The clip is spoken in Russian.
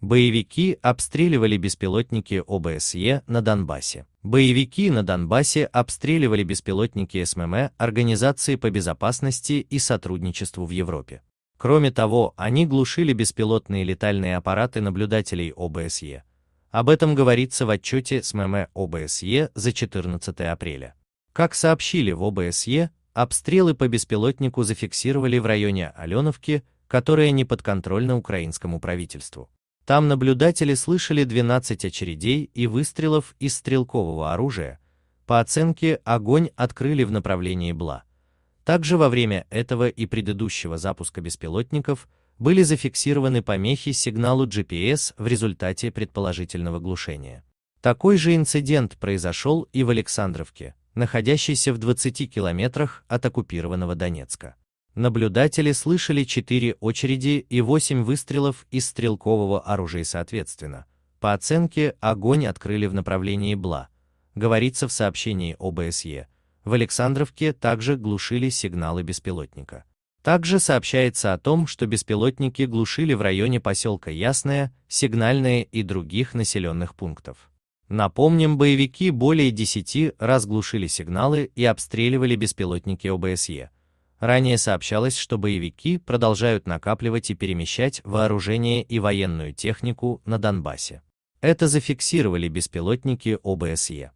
Боевики обстреливали беспилотники ОБСЕ на Донбассе. Боевики на Донбассе обстреливали беспилотники СММ Организации по безопасности и сотрудничеству в Европе. Кроме того, они глушили беспилотные летальные аппараты наблюдателей ОБСЕ. Об этом говорится в отчете СММ ОБСЕ за 14 апреля. Как сообщили в ОБСЕ, обстрелы по беспилотнику зафиксировали в районе Аленовки, которая не подконтрольна украинскому правительству. Там наблюдатели слышали 12 очередей и выстрелов из стрелкового оружия. По оценке, огонь открыли в направлении Бла. Также во время этого и предыдущего запуска беспилотников были зафиксированы помехи сигналу GPS в результате предположительного глушения. Такой же инцидент произошел и в Александровке, находящейся в 20 километрах от оккупированного Донецка. Наблюдатели слышали 4 очереди и 8 выстрелов из стрелкового оружия соответственно. По оценке, огонь открыли в направлении Бла, говорится в сообщении ОБСЕ. В Александровке также глушили сигналы беспилотника. Также сообщается о том, что беспилотники глушили в районе поселка Ясное, Сигнальное и других населенных пунктов. Напомним, боевики более 10 раз глушили сигналы и обстреливали беспилотники ОБСЕ. Ранее сообщалось, что боевики продолжают накапливать и перемещать вооружение и военную технику на Донбассе. Это зафиксировали беспилотники ОБСЕ.